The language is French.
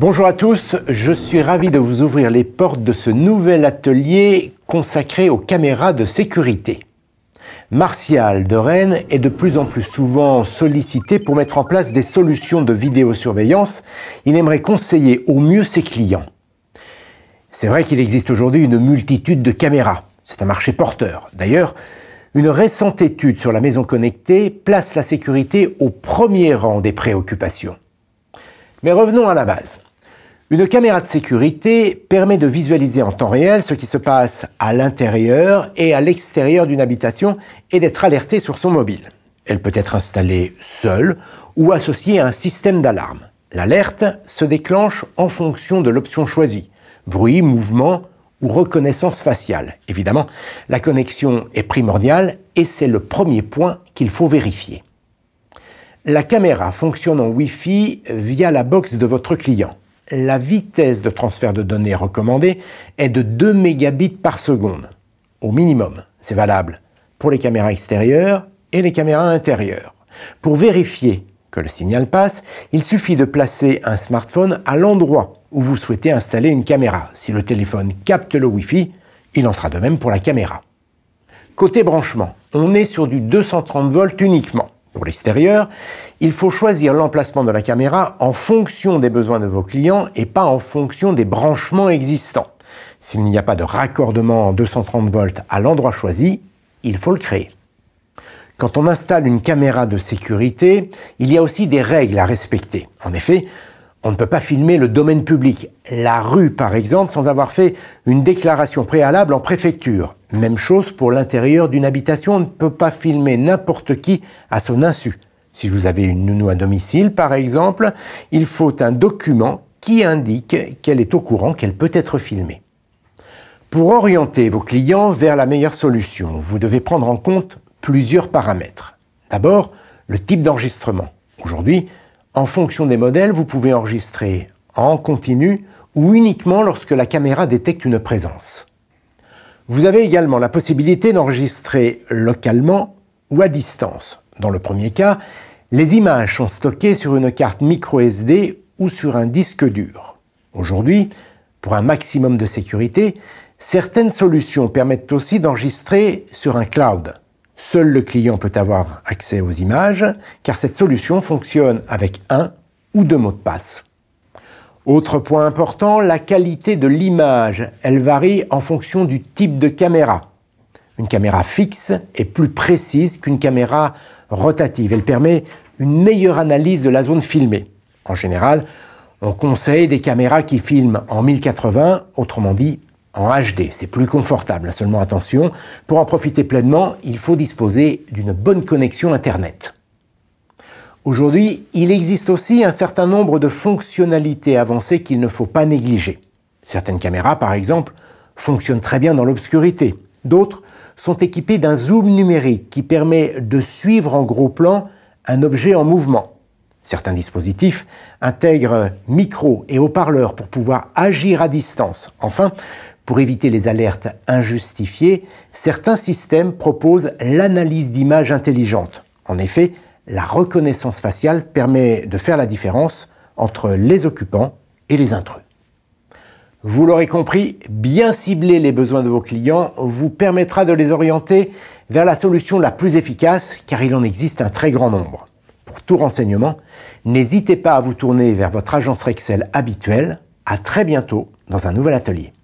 Bonjour à tous, je suis ravi de vous ouvrir les portes de ce nouvel atelier consacré aux caméras de sécurité. Martial de Rennes est de plus en plus souvent sollicité pour mettre en place des solutions de vidéosurveillance. Il aimerait conseiller au mieux ses clients. C'est vrai qu'il existe aujourd'hui une multitude de caméras. C'est un marché porteur. D'ailleurs, une récente étude sur la maison connectée place la sécurité au premier rang des préoccupations. Mais revenons à la base. Une caméra de sécurité permet de visualiser en temps réel ce qui se passe à l'intérieur et à l'extérieur d'une habitation et d'être alerté sur son mobile. Elle peut être installée seule ou associée à un système d'alarme. L'alerte se déclenche en fonction de l'option choisie, bruit, mouvement ou reconnaissance faciale. Évidemment, la connexion est primordiale et c'est le premier point qu'il faut vérifier. La caméra fonctionne en Wi-Fi via la box de votre client la vitesse de transfert de données recommandée est de 2 mégabits par seconde, au minimum. C'est valable pour les caméras extérieures et les caméras intérieures. Pour vérifier que le signal passe, il suffit de placer un smartphone à l'endroit où vous souhaitez installer une caméra. Si le téléphone capte le Wi-Fi, il en sera de même pour la caméra. Côté branchement, on est sur du 230 volts uniquement pour l'extérieur, il faut choisir l'emplacement de la caméra en fonction des besoins de vos clients et pas en fonction des branchements existants. S'il n'y a pas de raccordement en 230 volts à l'endroit choisi, il faut le créer. Quand on installe une caméra de sécurité, il y a aussi des règles à respecter. En effet, on ne peut pas filmer le domaine public, la rue par exemple, sans avoir fait une déclaration préalable en préfecture. Même chose pour l'intérieur d'une habitation, on ne peut pas filmer n'importe qui à son insu. Si vous avez une nounou à domicile par exemple, il faut un document qui indique qu'elle est au courant qu'elle peut être filmée. Pour orienter vos clients vers la meilleure solution, vous devez prendre en compte plusieurs paramètres. D'abord, le type d'enregistrement. Aujourd'hui, en fonction des modèles, vous pouvez enregistrer en continu ou uniquement lorsque la caméra détecte une présence. Vous avez également la possibilité d'enregistrer localement ou à distance. Dans le premier cas, les images sont stockées sur une carte micro SD ou sur un disque dur. Aujourd'hui, pour un maximum de sécurité, certaines solutions permettent aussi d'enregistrer sur un cloud, Seul le client peut avoir accès aux images, car cette solution fonctionne avec un ou deux mots de passe. Autre point important, la qualité de l'image. Elle varie en fonction du type de caméra. Une caméra fixe est plus précise qu'une caméra rotative. Elle permet une meilleure analyse de la zone filmée. En général, on conseille des caméras qui filment en 1080, autrement dit en HD. C'est plus confortable, seulement attention, pour en profiter pleinement, il faut disposer d'une bonne connexion Internet. Aujourd'hui, il existe aussi un certain nombre de fonctionnalités avancées qu'il ne faut pas négliger. Certaines caméras, par exemple, fonctionnent très bien dans l'obscurité. D'autres sont équipées d'un zoom numérique qui permet de suivre en gros plan un objet en mouvement. Certains dispositifs intègrent micro et haut-parleurs pour pouvoir agir à distance. Enfin, pour éviter les alertes injustifiées, certains systèmes proposent l'analyse d'images intelligentes. En effet, la reconnaissance faciale permet de faire la différence entre les occupants et les intrus. Vous l'aurez compris, bien cibler les besoins de vos clients vous permettra de les orienter vers la solution la plus efficace car il en existe un très grand nombre. Pour tout renseignement, n'hésitez pas à vous tourner vers votre agence Rexel habituelle. À très bientôt dans un nouvel atelier.